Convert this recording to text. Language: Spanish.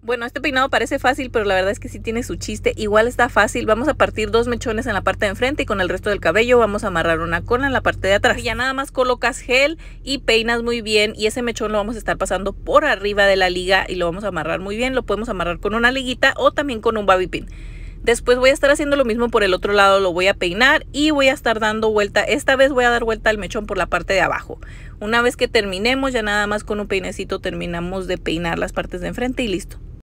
Bueno, este peinado parece fácil, pero la verdad es que sí tiene su chiste. Igual está fácil. Vamos a partir dos mechones en la parte de enfrente y con el resto del cabello vamos a amarrar una cola en la parte de atrás. ya nada más colocas gel y peinas muy bien y ese mechón lo vamos a estar pasando por arriba de la liga y lo vamos a amarrar muy bien. Lo podemos amarrar con una liguita o también con un baby pin. Después voy a estar haciendo lo mismo por el otro lado, lo voy a peinar y voy a estar dando vuelta. Esta vez voy a dar vuelta al mechón por la parte de abajo. Una vez que terminemos, ya nada más con un peinecito terminamos de peinar las partes de enfrente y listo.